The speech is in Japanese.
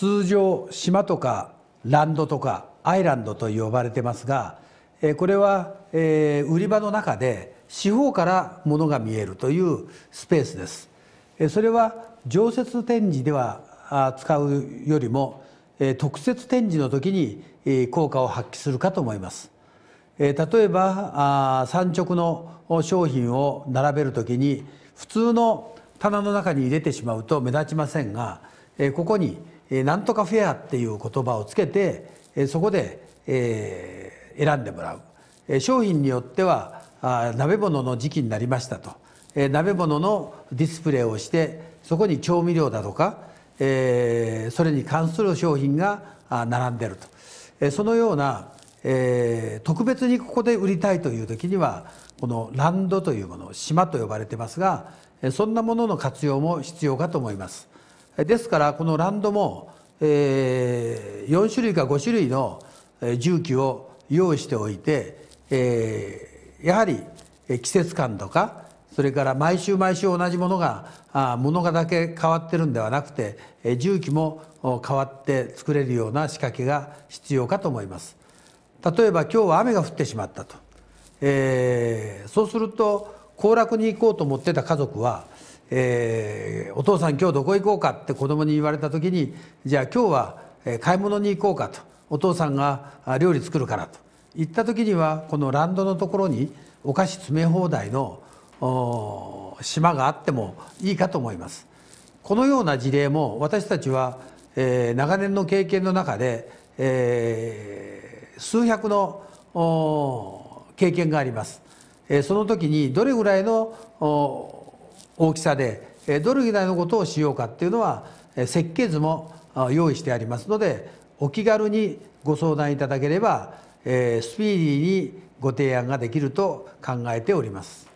通常島とかランドとかアイランドと呼ばれてますがこれは、え売り場の中で四方から物が見えるというスペースですそれは常設展示では使うよりも特設展示の時に効果を発揮するかと思います例えば産直の商品を並べる時に普通の棚の中に入れてしまうと目立ちませんがここになんとかフェアっていう言葉をつけてそこで選んでもらう商品によっては鍋物の時期になりましたと鍋物のディスプレイをしてそこに調味料だとかそれに関する商品が並んでるとそのような特別にここで売りたいという時にはこのランドというもの島と呼ばれてますがそんなものの活用も必要かと思います。ですからこのランドも、えー、4種類か5種類の重機を用意しておいて、えー、やはり季節感とかそれから毎週毎週同じものがものがだけ変わってるんではなくて重機も変わって作れるような仕掛けが必要かと思います。例えば今日は雨が降ってしまったと、えー、そうすると行楽に行こうと思ってた家族はえー、お父さん今日どこ行こうかって子供に言われた時にじゃあ今日は買い物に行こうかとお父さんが料理作るからと言った時にはこのランドのところにお菓子詰め放題の島があってもいいかと思います。このような事例も私たちは、えー、長年の経験の中で、えー、数百の経験があります。えー、その時にどれぐらいの大きさでどれぐらいのことをしようかっていうのは設計図も用意してありますのでお気軽にご相談いただければスピーディーにご提案ができると考えております。